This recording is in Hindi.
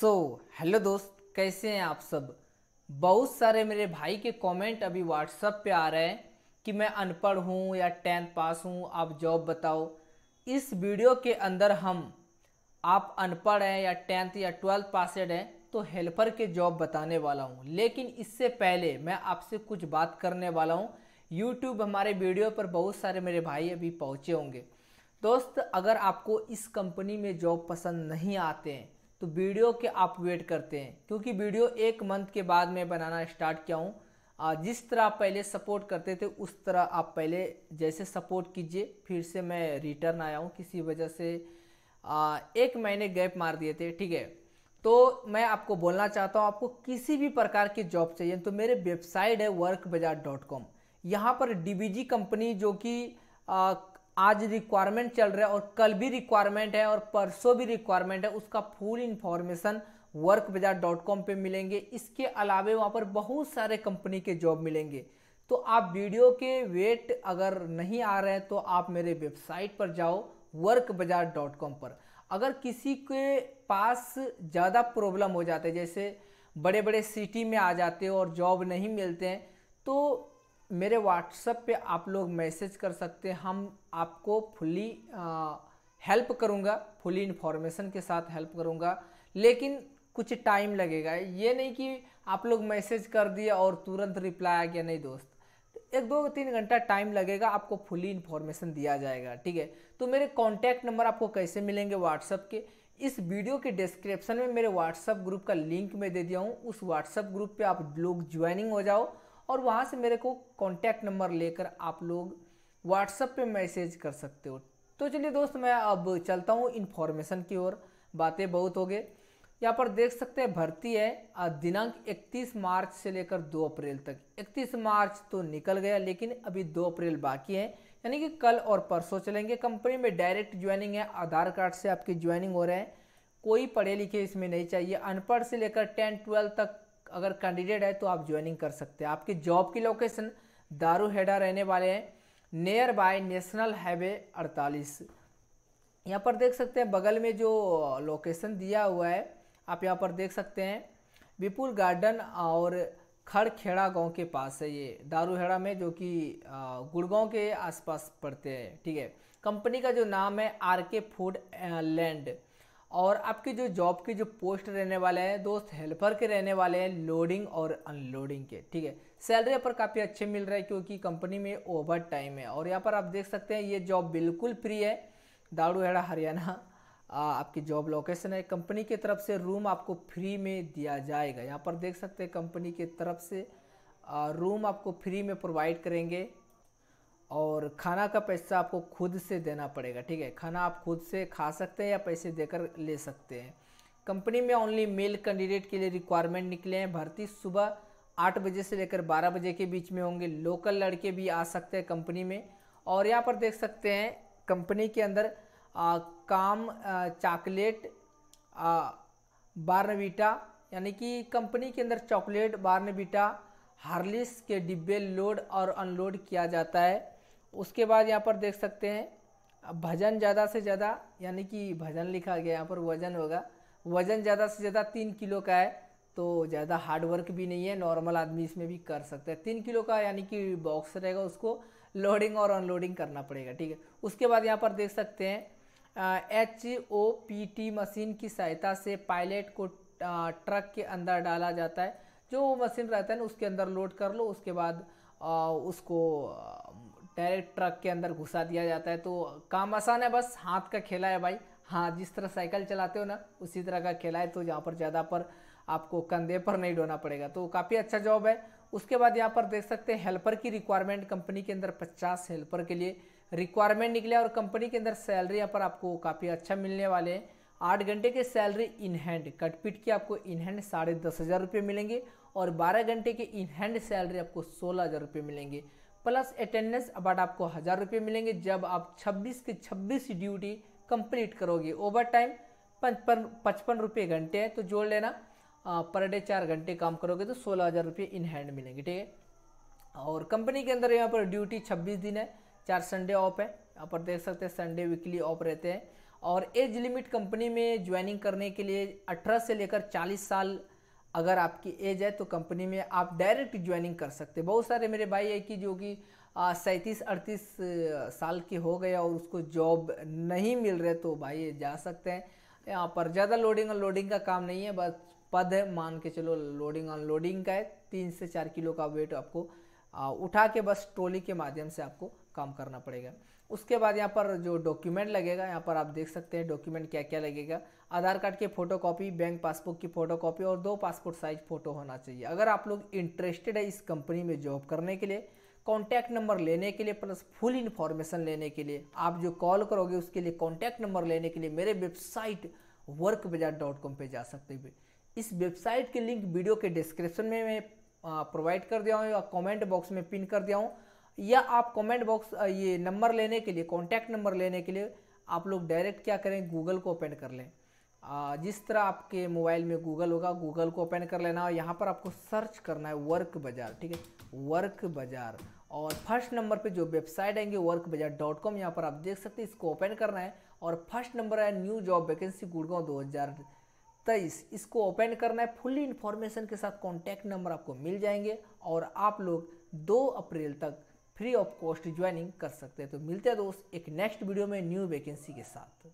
सो so, हेलो दोस्त कैसे हैं आप सब बहुत सारे मेरे भाई के कमेंट अभी व्हाट्सअप पे आ रहे हैं कि मैं अनपढ़ हूँ या टेंथ पास हूँ आप जॉब बताओ इस वीडियो के अंदर हम आप अनपढ़ हैं या टेंथ या ट्वेल्थ पासड हैं तो हेल्पर के जॉब बताने वाला हूँ लेकिन इससे पहले मैं आपसे कुछ बात करने वाला हूँ यूट्यूब हमारे वीडियो पर बहुत सारे मेरे भाई अभी पहुँचे होंगे दोस्त अगर आपको इस कंपनी में जॉब पसंद नहीं आते हैं तो वीडियो के आप वेट करते हैं क्योंकि वीडियो एक मंथ के बाद मैं बनाना स्टार्ट किया हूँ जिस तरह आप पहले सपोर्ट करते थे उस तरह आप पहले जैसे सपोर्ट कीजिए फिर से मैं रिटर्न आया हूँ किसी वजह से आ, एक महीने गैप मार दिए थे ठीक है तो मैं आपको बोलना चाहता हूँ आपको किसी भी प्रकार की जॉब चाहिए तो मेरे वेबसाइट है वर्क बाजार डॉट कॉम यहाँ पर डी कंपनी जो कि आज रिक्वायरमेंट चल रहा है और कल भी रिक्वायरमेंट है और परसों भी रिक्वायरमेंट है उसका full information work bazaar dot com पर मिलेंगे इसके अलावे वहाँ पर बहुत सारे कंपनी के जॉब मिलेंगे तो आप वीडियो के वेट अगर नहीं आ रहे हैं तो आप मेरे वेबसाइट पर जाओ वर्क बाजार डॉट कॉम पर अगर किसी के पास ज़्यादा प्रॉब्लम हो जाते जैसे बड़े बड़े सिटी में आ जाते हो और जॉब नहीं मिलते हैं तो मेरे व्हाट्सएप पे आप लोग मैसेज कर सकते हैं हम आपको फुली हेल्प करूँगा फुली इन्फॉर्मेशन के साथ हेल्प करूँगा लेकिन कुछ टाइम लगेगा ये नहीं कि आप लोग मैसेज कर दिए और तुरंत रिप्लाई आ गया नहीं दोस्त एक दो तीन घंटा टाइम लगेगा आपको फुली इन्फॉर्मेशन दिया जाएगा ठीक है तो मेरे कॉन्टैक्ट नंबर आपको कैसे मिलेंगे व्हाट्सअप के इस वीडियो के डिस्क्रिप्शन में मेरे व्हाट्सअप ग्रुप का लिंक मैं दे दिया हूँ उस व्हाट्सएप ग्रुप पर आप लोग ज्वाइनिंग हो जाओ और वहाँ से मेरे को कॉन्टैक्ट नंबर लेकर आप लोग व्हाट्सएप पे मैसेज कर सकते हो तो चलिए दोस्त मैं अब चलता हूँ इन्फॉर्मेशन की ओर बातें बहुत हो गए यहाँ पर देख सकते हैं भर्ती है दिनांक 31 मार्च से लेकर 2 अप्रैल तक 31 मार्च तो निकल गया लेकिन अभी 2 अप्रैल बाकी है यानी कि कल और परसों चलेंगे कंपनी में डायरेक्ट ज्वाइनिंग है आधार कार्ड से आपकी ज्वाइनिंग हो रहा है कोई पढ़े लिखे इसमें नहीं चाहिए अनपढ़ से लेकर टेंथ ट्वेल्थ तक अगर कैंडिडेट है तो आप ज्वाइनिंग कर सकते हैं आपकी जॉब की लोकेशन दारूहेडा रहने वाले हैं नियर बाय नेशनल हाईवे अड़तालीस यहाँ पर देख सकते हैं बगल में जो लोकेशन दिया हुआ है आप यहाँ पर देख सकते हैं विपुल गार्डन और खड़खेड़ा गांव के पास है ये दारूहेड़ा में जो कि गुड़गांव के आसपास पड़ते हैं ठीक है कंपनी का जो नाम है आर के फूड लैंड और आपके जो जॉब के जो पोस्ट रहने वाले हैं दोस्त हेल्पर के रहने वाले हैं लोडिंग और अनलोडिंग के ठीक है सैलरी पर काफ़ी अच्छे मिल रहा है क्योंकि कंपनी में ओवर टाइम है और यहाँ पर आप देख सकते हैं ये जॉब बिल्कुल फ्री है दाड़ूहेड़ा हरियाणा आपकी जॉब लोकेशन है कंपनी की तरफ से रूम आपको फ्री में दिया जाएगा यहाँ पर देख सकते हैं कंपनी की तरफ से रूम आपको फ्री में प्रोवाइड करेंगे और खाना का पैसा आपको खुद से देना पड़ेगा ठीक है खाना आप खुद से खा सकते हैं या पैसे देकर ले सकते हैं कंपनी में ओनली मेल कैंडिडेट के लिए रिक्वायरमेंट निकले हैं भर्ती सुबह आठ बजे से लेकर बारह बजे के बीच में होंगे लोकल लड़के भी आ सकते हैं कंपनी में और यहाँ पर देख सकते हैं कंपनी के अंदर आ, काम चॉकलेट बार्नविटा यानी कि कंपनी के अंदर चॉकलेट बार्नविटा हार्लिस के डिब्बे लोड और अनलोड किया जाता है उसके बाद यहाँ पर देख सकते हैं भजन ज़्यादा से ज़्यादा यानी कि भजन लिखा गया यहाँ पर वजन होगा वजन ज़्यादा से ज़्यादा तीन किलो का है तो ज़्यादा हार्ड वर्क भी नहीं है नॉर्मल आदमी इसमें भी कर सकते हैं तीन किलो का यानी कि बॉक्स रहेगा उसको लोडिंग और अनलोडिंग करना पड़ेगा ठीक है उसके बाद यहाँ पर देख सकते हैं H O P T machine की सहायता से पायलट को आ, ट्रक के अंदर डाला जाता है जो मशीन रहता है ना उसके अंदर लोड कर लो उसके बाद आ, उसको डायरेक्ट ट्रक के अंदर घुसा दिया जाता है तो काम आसान है बस हाथ का खेला है भाई हाँ जिस तरह साइकिल चलाते हो ना उसी तरह का खेला है तो यहाँ पर ज़्यादा पर आपको कंधे पर नहीं ढोना पड़ेगा तो काफ़ी अच्छा जॉब है उसके बाद यहाँ पर देख सकते हैं हेल्पर की रिक्वायरमेंट कंपनी के अंदर पचास हेल्पर के लिए रिक्वायरमेंट निकले और कंपनी के अंदर सैलरी यहाँ पर आपको काफ़ी अच्छा मिलने वाले हैं आठ घंटे के सैलरी इन हैंड कटपीट की आपको इन हैंड साढ़े दस हज़ार रुपये मिलेंगे और बारह घंटे के इन हैंड सैलरी आपको सोलह हज़ार रुपये मिलेंगे प्लस अटेंडेंस अबाउट आपको हज़ार रुपये मिलेंगे जब आप 26 के 26 ड्यूटी कंप्लीट करोगे ओवर टाइम पचपन पचपन रुपये घंटे हैं तो जोड़ लेना पर डे चार घंटे काम करोगे तो सोलह हज़ार रुपये इन हैंड मिलेंगे ठीक है और कंपनी के अंदर यहाँ पर ड्यूटी छब्बीस दिन है चार संडे ऑफ है यहाँ पर देख सकते हैं संडे वीकली ऑफ रहते हैं और एज लिमिट कंपनी में ज्वाइनिंग करने के लिए अठारह से लेकर चालीस साल अगर आपकी एज है तो कंपनी में आप डायरेक्ट ज्वाइनिंग कर सकते बहुत सारे मेरे भाई है कि जो कि सैंतीस अड़तीस साल के हो गए और उसको जॉब नहीं मिल रहे तो भाई जा सकते हैं यहाँ पर ज़्यादा लोडिंग अनलोडिंग का काम नहीं है बस पद है मान के चलो लोडिंग अनलोडिंग का है तीन से चार किलो का वेट आपको उठा के बस ट्रोली के माध्यम से आपको काम करना पड़ेगा उसके बाद यहाँ पर जो डॉक्यूमेंट लगेगा यहाँ पर आप देख सकते हैं डॉक्यूमेंट क्या क्या लगेगा आधार कार्ड की फ़ोटोकॉपी बैंक पासबुक की फ़ोटोकॉपी और दो पासपोर्ट साइज फ़ोटो होना चाहिए अगर आप लोग इंटरेस्टेड है इस कंपनी में जॉब करने के लिए कॉन्टैक्ट नंबर लेने के लिए प्लस फुल इन्फॉर्मेशन लेने के लिए आप जो कॉल करोगे उसके लिए कॉन्टैक्ट नंबर लेने के लिए मेरे website work bazaar dot com पर जा सकते हैं इस वेबसाइट के लिंक वीडियो के डिस्क्रिप्शन में मैं प्रोवाइड कर दिया हूँ या कमेंट बॉक्स में पिन कर दिया हूँ या आप कमेंट बॉक्स ये नंबर लेने के लिए कॉन्टैक्ट नंबर लेने के लिए आप लोग डायरेक्ट क्या करें गूगल को ओपन कर लें जिस तरह आपके मोबाइल में गूगल होगा गूगल को ओपन कर लेना और यहाँ पर आपको सर्च करना है वर्क बाज़ार ठीक है वर्क बाज़ार और फर्स्ट नंबर पे जो वेबसाइट आएंगे वर्क बाज़ार डॉट कॉम यहाँ पर आप देख सकते हैं इसको ओपन करना है और फर्स्ट नंबर है न्यू जॉब वैकेंसी गुड़गांव दो हज़ार तेईस इसको ओपन करना है फुल्ली इन्फॉर्मेशन के साथ कॉन्टैक्ट नंबर आपको मिल जाएंगे और आप लोग दो अप्रैल तक फ्री ऑफ कॉस्ट ज्वाइनिंग कर सकते हैं तो मिलते हैं दोस्त एक नेक्स्ट वीडियो में न्यू वैकेंसी के साथ